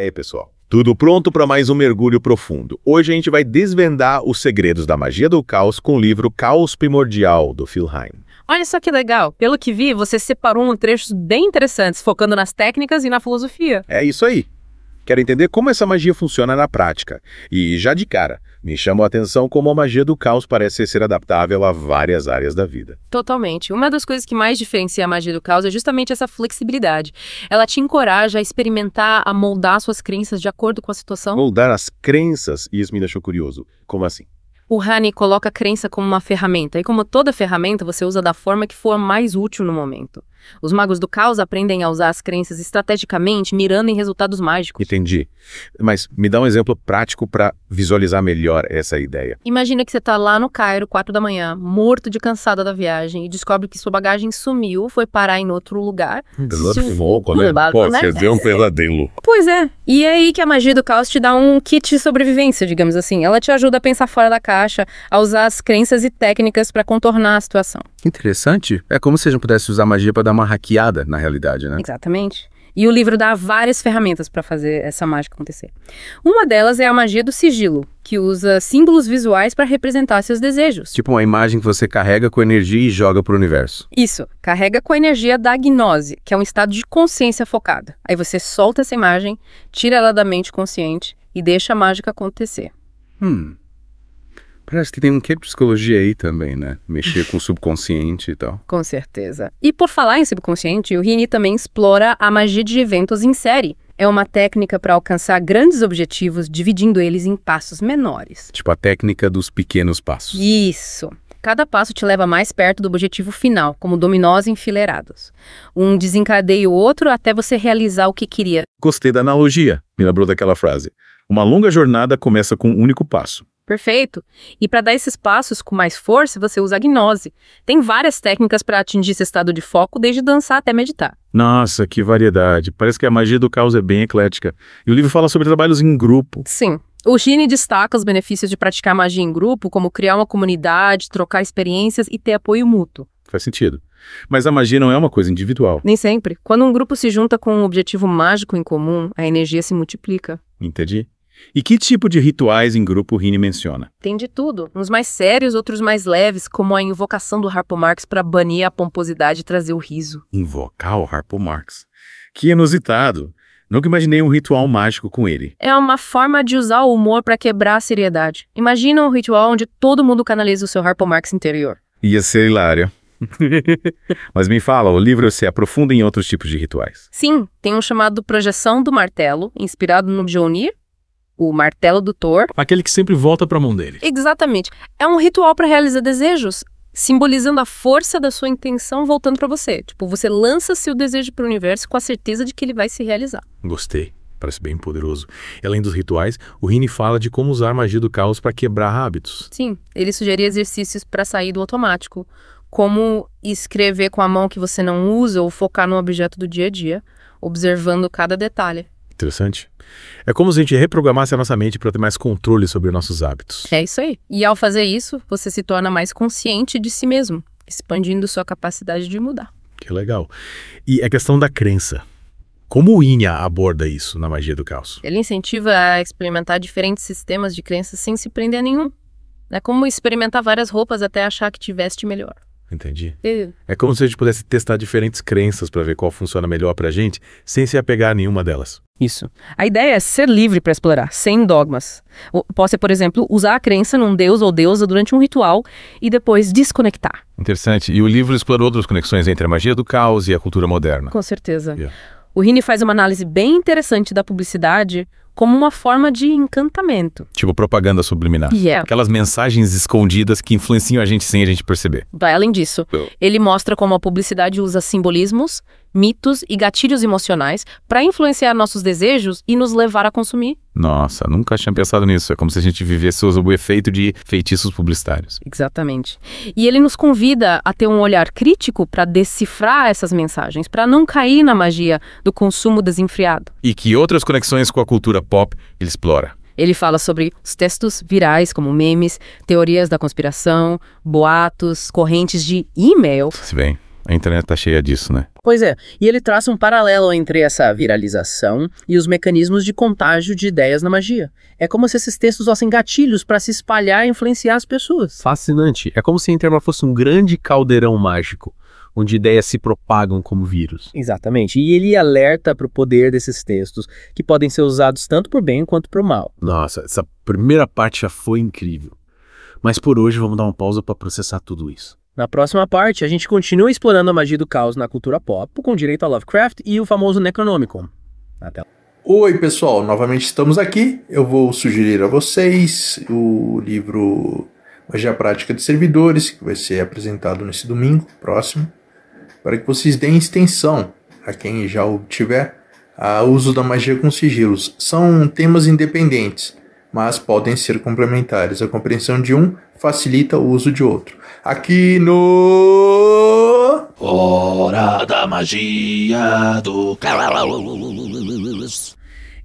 E aí, pessoal? Tudo pronto para mais um mergulho profundo. Hoje a gente vai desvendar os segredos da magia do caos com o livro Caos Primordial, do Phil Heim. Olha só que legal. Pelo que vi, você separou um trecho bem interessante, focando nas técnicas e na filosofia. É isso aí. Quero entender como essa magia funciona na prática. E já de cara, me chamou a atenção como a magia do caos parece ser adaptável a várias áreas da vida. Totalmente. Uma das coisas que mais diferencia a magia do caos é justamente essa flexibilidade. Ela te encoraja a experimentar, a moldar suas crenças de acordo com a situação. Moldar as crenças? Isso me deixou curioso. Como assim? O Hani coloca a crença como uma ferramenta, e como toda ferramenta, você usa da forma que for mais útil no momento. Os magos do caos aprendem a usar as crenças estrategicamente, mirando em resultados mágicos. Entendi. Mas me dá um exemplo prático para visualizar melhor essa ideia. Imagina que você está lá no Cairo, 4 da manhã, morto de cansada da viagem, e descobre que sua bagagem sumiu, foi parar em outro lugar. Pelo Fogo, né? Levado, Pô, né? você um pesadelo. Pois é. E é aí que a magia do caos te dá um kit de sobrevivência, digamos assim. Ela te ajuda a pensar fora da caixa, a usar as crenças e técnicas para contornar a situação. Interessante. É como se a gente pudesse usar magia para dar dar uma hackeada na realidade, né? Exatamente. E o livro dá várias ferramentas para fazer essa mágica acontecer. Uma delas é a magia do sigilo, que usa símbolos visuais para representar seus desejos. Tipo uma imagem que você carrega com energia e joga para o universo. Isso, carrega com a energia da gnose, que é um estado de consciência focada. Aí você solta essa imagem, tira ela da mente consciente e deixa a mágica acontecer. Hum. Parece que tem um quê de psicologia aí também, né? Mexer com o subconsciente e tal. Com certeza. E por falar em subconsciente, o Rini também explora a magia de eventos em série. É uma técnica para alcançar grandes objetivos, dividindo eles em passos menores. Tipo a técnica dos pequenos passos. Isso. Cada passo te leva mais perto do objetivo final, como dominós enfileirados. Um desencadeia o outro até você realizar o que queria. Gostei da analogia, me lembrou daquela frase. Uma longa jornada começa com um único passo. Perfeito. E para dar esses passos com mais força, você usa a gnose. Tem várias técnicas para atingir esse estado de foco, desde dançar até meditar. Nossa, que variedade. Parece que a magia do caos é bem eclética. E o livro fala sobre trabalhos em grupo. Sim. O Gini destaca os benefícios de praticar magia em grupo, como criar uma comunidade, trocar experiências e ter apoio mútuo. Faz sentido. Mas a magia não é uma coisa individual. Nem sempre. Quando um grupo se junta com um objetivo mágico em comum, a energia se multiplica. Entendi. E que tipo de rituais em grupo Rini menciona? Tem de tudo. Uns mais sérios, outros mais leves, como a invocação do Harpo Marx para banir a pomposidade e trazer o riso. Invocar o Harpo Marx. Que inusitado. Nunca imaginei um ritual mágico com ele. É uma forma de usar o humor para quebrar a seriedade. Imagina um ritual onde todo mundo canaliza o seu Harpo Marx interior. Ia ser hilário. Mas me fala, o livro se aprofunda em outros tipos de rituais. Sim, tem um chamado Projeção do Martelo, inspirado no Jonir, o martelo do Thor. Aquele que sempre volta para a mão dele. Exatamente. É um ritual para realizar desejos, simbolizando a força da sua intenção voltando para você. Tipo, você lança seu desejo para o universo com a certeza de que ele vai se realizar. Gostei. Parece bem poderoso. E além dos rituais, o Rini fala de como usar a magia do caos para quebrar hábitos. Sim, ele sugere exercícios para sair do automático, como escrever com a mão que você não usa ou focar no objeto do dia a dia, observando cada detalhe. Interessante. É como se a gente reprogramasse a nossa mente para ter mais controle sobre nossos hábitos. É isso aí. E ao fazer isso, você se torna mais consciente de si mesmo, expandindo sua capacidade de mudar. Que legal. E a questão da crença. Como o Inha aborda isso na magia do caos? Ele incentiva a experimentar diferentes sistemas de crenças sem se prender a nenhum. É como experimentar várias roupas até achar que te veste melhor. Entendi. É como se a gente pudesse testar diferentes crenças para ver qual funciona melhor para a gente, sem se apegar a nenhuma delas. Isso. A ideia é ser livre para explorar, sem dogmas. Posso, por exemplo, usar a crença num deus ou deusa durante um ritual e depois desconectar. Interessante. E o livro explorou outras conexões entre a magia do caos e a cultura moderna. Com certeza. Yeah. O Rini faz uma análise bem interessante da publicidade como uma forma de encantamento. Tipo propaganda subliminar. Yeah. Aquelas mensagens escondidas que influenciam a gente sem a gente perceber. Vai além disso. Ele mostra como a publicidade usa simbolismos, mitos e gatilhos emocionais para influenciar nossos desejos e nos levar a consumir. Nossa, nunca tinha pensado nisso. É como se a gente vivesse sob o efeito de feitiços publicitários. Exatamente. E ele nos convida a ter um olhar crítico para decifrar essas mensagens, para não cair na magia do consumo desenfreado. E que outras conexões com a cultura pop, ele explora. Ele fala sobre os textos virais, como memes, teorias da conspiração, boatos, correntes de e-mail. Se bem, a internet tá cheia disso, né? Pois é, e ele traça um paralelo entre essa viralização e os mecanismos de contágio de ideias na magia. É como se esses textos fossem gatilhos para se espalhar e influenciar as pessoas. Fascinante. É como se a internet fosse um grande caldeirão mágico onde ideias se propagam como vírus. Exatamente. E ele alerta para o poder desses textos, que podem ser usados tanto por bem quanto por mal. Nossa, essa primeira parte já foi incrível. Mas por hoje vamos dar uma pausa para processar tudo isso. Na próxima parte, a gente continua explorando a magia do caos na cultura pop, com direito a Lovecraft e o famoso Necronomicon. Até lá. Oi, pessoal, novamente estamos aqui. Eu vou sugerir a vocês o livro Magia Prática de Servidores, que vai ser apresentado nesse domingo próximo para que vocês deem extensão a quem já obtiver a uso da magia com sigilos. São temas independentes, mas podem ser complementares. A compreensão de um facilita o uso de outro. Aqui no Hora da Magia do Caos.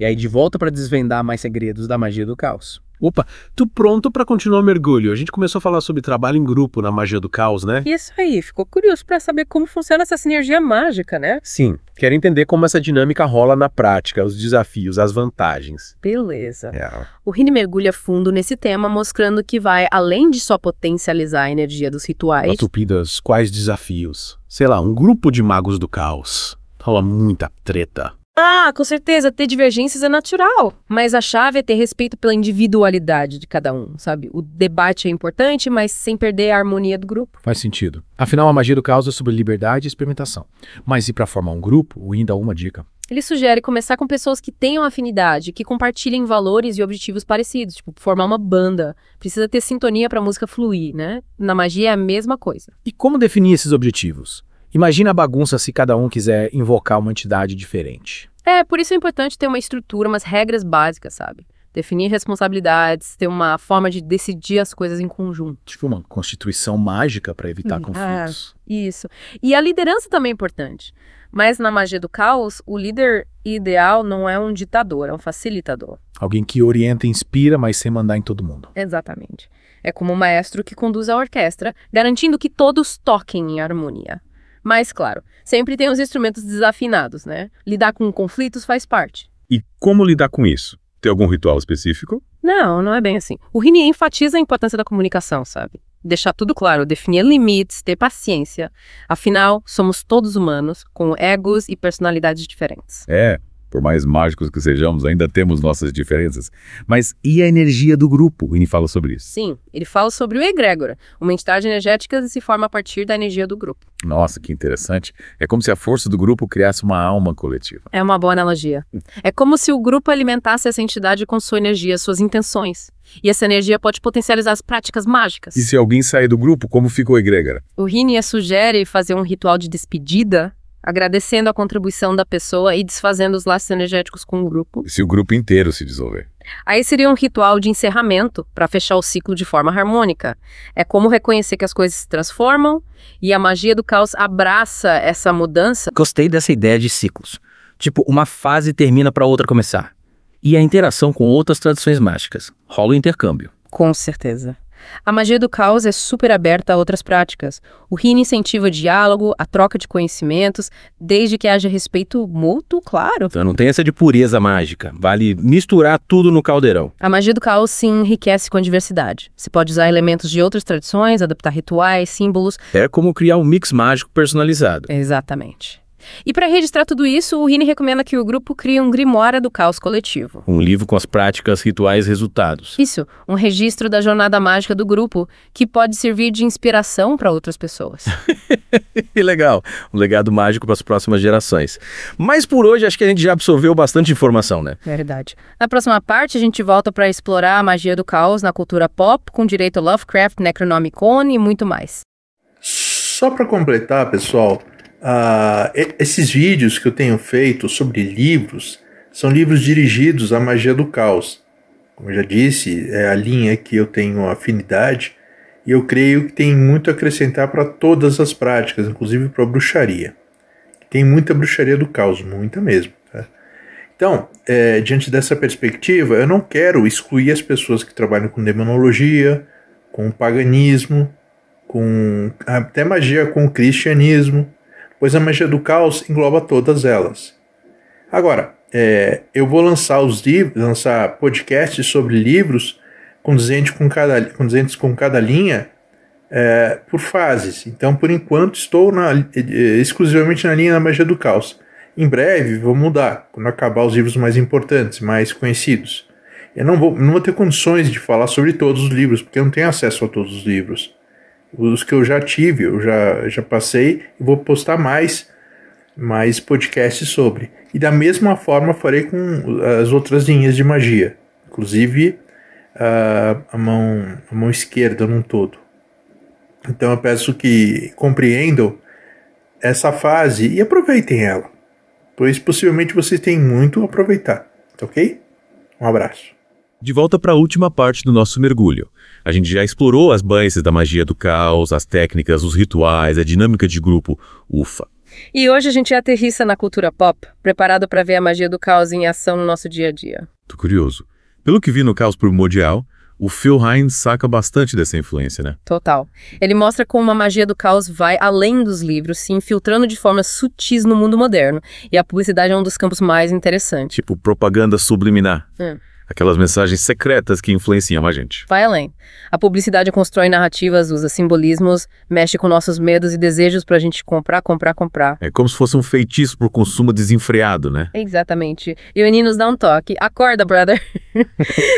E aí de volta para desvendar mais segredos da magia do caos. Opa, tu pronto para continuar o mergulho? A gente começou a falar sobre trabalho em grupo na magia do caos, né? É isso aí, ficou curioso para saber como funciona essa sinergia mágica, né? Sim, quero entender como essa dinâmica rola na prática, os desafios, as vantagens. Beleza. É. O Rini mergulha fundo nesse tema, mostrando que vai além de só potencializar a energia dos rituais. Atupidas, quais desafios? Sei lá, um grupo de magos do caos. Rola muita treta. Ah, com certeza, ter divergências é natural, mas a chave é ter respeito pela individualidade de cada um, sabe? O debate é importante, mas sem perder a harmonia do grupo. Faz sentido. Afinal, a magia do caos é sobre liberdade e experimentação. Mas e para formar um grupo, o Win uma dica. Ele sugere começar com pessoas que tenham afinidade, que compartilhem valores e objetivos parecidos, tipo formar uma banda. Precisa ter sintonia para a música fluir, né? Na magia é a mesma coisa. E como definir esses objetivos? Imagina a bagunça se cada um quiser invocar uma entidade diferente. É, por isso é importante ter uma estrutura, umas regras básicas, sabe? Definir responsabilidades, ter uma forma de decidir as coisas em conjunto. Tipo uma constituição mágica para evitar hum, conflitos. É, isso. E a liderança também é importante. Mas na magia do caos, o líder ideal não é um ditador, é um facilitador. Alguém que orienta e inspira, mas sem mandar em todo mundo. Exatamente. É como um maestro que conduz a orquestra, garantindo que todos toquem em harmonia. Mas, claro, sempre tem os instrumentos desafinados, né? Lidar com conflitos faz parte. E como lidar com isso? Tem algum ritual específico? Não, não é bem assim. O Rini enfatiza a importância da comunicação, sabe? Deixar tudo claro, definir limites, ter paciência. Afinal, somos todos humanos, com egos e personalidades diferentes. É, por mais mágicos que sejamos, ainda temos nossas diferenças. Mas e a energia do grupo? Ele fala sobre isso. Sim, ele fala sobre o egrégora, uma entidade energética que se forma a partir da energia do grupo. Nossa, que interessante. É como se a força do grupo criasse uma alma coletiva. É uma boa analogia. É como se o grupo alimentasse essa entidade com sua energia, suas intenções. E essa energia pode potencializar as práticas mágicas. E se alguém sair do grupo, como fica o egrégora? O Rini sugere fazer um ritual de despedida agradecendo a contribuição da pessoa e desfazendo os laços energéticos com o grupo. Se o grupo inteiro se dissolver. Aí seria um ritual de encerramento para fechar o ciclo de forma harmônica. É como reconhecer que as coisas se transformam e a magia do caos abraça essa mudança. Gostei dessa ideia de ciclos. Tipo, uma fase termina para outra começar. E a interação com outras tradições mágicas. Rola o intercâmbio. Com certeza. A magia do caos é super aberta a outras práticas. O Rin incentiva o diálogo, a troca de conhecimentos, desde que haja respeito mútuo, claro. Então não tem essa de pureza mágica. Vale misturar tudo no caldeirão. A magia do caos se enriquece com a diversidade. Se pode usar elementos de outras tradições, adaptar rituais, símbolos. É como criar um mix mágico personalizado. Exatamente. E para registrar tudo isso, o Rini recomenda que o grupo crie um Grimora do Caos Coletivo. Um livro com as práticas, rituais e resultados. Isso, um registro da jornada mágica do grupo, que pode servir de inspiração para outras pessoas. que legal, um legado mágico para as próximas gerações. Mas por hoje, acho que a gente já absorveu bastante informação, né? Verdade. Na próxima parte, a gente volta para explorar a magia do caos na cultura pop, com direito a Lovecraft, Necronomicon e muito mais. Só para completar, pessoal, Uh, esses vídeos que eu tenho feito sobre livros são livros dirigidos à magia do caos. Como eu já disse, é a linha que eu tenho afinidade e eu creio que tem muito a acrescentar para todas as práticas, inclusive para a bruxaria. Tem muita bruxaria do caos, muita mesmo. Tá? Então, é, diante dessa perspectiva, eu não quero excluir as pessoas que trabalham com demonologia, com paganismo, com até magia com o cristianismo pois a magia do caos engloba todas elas. Agora, é, eu vou lançar os livros, lançar podcasts sobre livros condizentes com cada, condizentes com cada linha é, por fases. Então, por enquanto, estou na, é, é, exclusivamente na linha da magia do caos. Em breve vou mudar, quando acabar os livros mais importantes, mais conhecidos. Eu não vou, não vou ter condições de falar sobre todos os livros, porque eu não tenho acesso a todos os livros os que eu já tive, eu já, já passei, e vou postar mais, mais podcasts sobre. E da mesma forma farei com as outras linhas de magia, inclusive a, a mão, a mão esquerda num todo. Então eu peço que compreendam essa fase e aproveitem ela, pois possivelmente vocês têm muito a aproveitar, tá ok? Um abraço. De volta para a última parte do nosso mergulho. A gente já explorou as bases da magia do caos, as técnicas, os rituais, a dinâmica de grupo. Ufa! E hoje a gente é aterrissa na cultura pop, preparado para ver a magia do caos em ação no nosso dia a dia. Tô curioso. Pelo que vi no Caos Primordial, o Phil Hines saca bastante dessa influência, né? Total. Ele mostra como a magia do caos vai além dos livros, se infiltrando de formas sutis no mundo moderno. E a publicidade é um dos campos mais interessantes. Tipo propaganda subliminar. É. Aquelas mensagens secretas que influenciam a gente. Vai além. A publicidade constrói narrativas, usa simbolismos, mexe com nossos medos e desejos para a gente comprar, comprar, comprar. É como se fosse um feitiço pro consumo desenfreado, né? Exatamente. E o Eni nos dá um toque. Acorda, brother.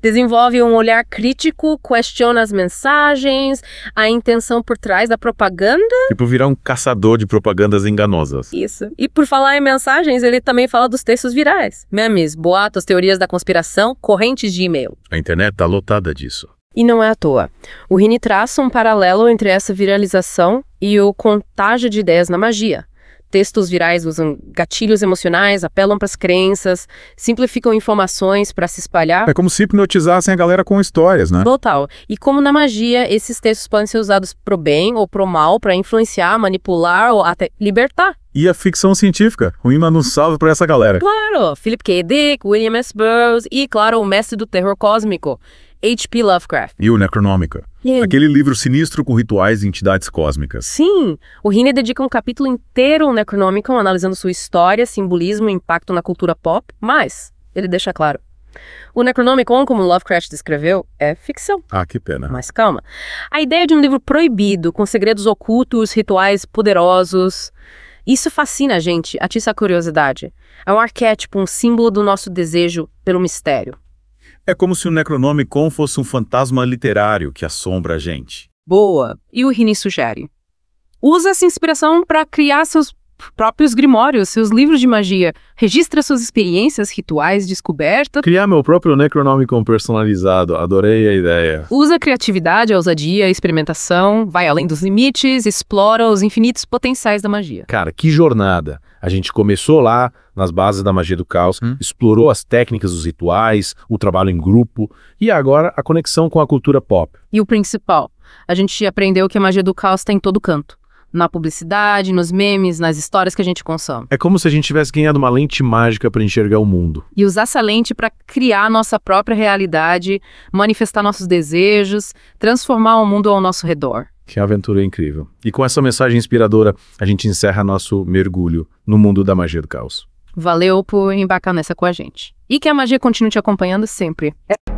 Desenvolve um olhar crítico, questiona as mensagens, a intenção por trás da propaganda. Tipo virar um caçador de propagandas enganosas. Isso. E por falar em mensagens, ele também fala dos textos virais. Memes, boatos, teorias da conspiração, correntes de e-mail. A internet está lotada disso. E não é à toa. O Rini traça um paralelo entre essa viralização e o contágio de ideias na magia. Textos virais usam gatilhos emocionais, apelam para as crenças, simplificam informações para se espalhar. É como se hipnotizassem a galera com histórias, né? Total. E como na magia, esses textos podem ser usados pro bem ou pro mal, para influenciar, manipular ou até libertar e a ficção científica. O imã um salve para essa galera. Claro! Philip K. Dick, William S. Burroughs e, claro, o mestre do terror cósmico, H.P. Lovecraft. E o Necronomicon. Aquele livro sinistro com rituais e entidades cósmicas. Sim, o Hine dedica um capítulo inteiro ao Necronomicon, analisando sua história, simbolismo e impacto na cultura pop, mas ele deixa claro. O Necronomicon, como Lovecraft descreveu, é ficção. Ah, que pena. Mas calma. A ideia de um livro proibido, com segredos ocultos, rituais poderosos... Isso fascina a gente, atiça a curiosidade. É um arquétipo, um símbolo do nosso desejo pelo mistério. É como se o Necronomicon fosse um fantasma literário que assombra a gente. Boa. E o Rini sugere. Usa essa inspiração para criar seus próprios grimórios, seus livros de magia. Registra suas experiências, rituais, descobertas. Criar meu próprio Necronomicon personalizado. Adorei a ideia. Usa a criatividade, a ousadia, a experimentação, vai além dos limites, explora os infinitos potenciais da magia. Cara, que jornada! A gente começou lá nas bases da magia do caos, hum. explorou as técnicas, os rituais, o trabalho em grupo e agora a conexão com a cultura pop. E o principal, a gente aprendeu que a magia do caos está em todo canto na publicidade, nos memes, nas histórias que a gente consome. É como se a gente tivesse ganhado uma lente mágica para enxergar o mundo. E usar essa lente para criar nossa própria realidade, manifestar nossos desejos, transformar o mundo ao nosso redor. Que aventura incrível. E com essa mensagem inspiradora, a gente encerra nosso mergulho no mundo da magia do caos. Valeu por embarcar nessa com a gente. E que a magia continue te acompanhando sempre. É.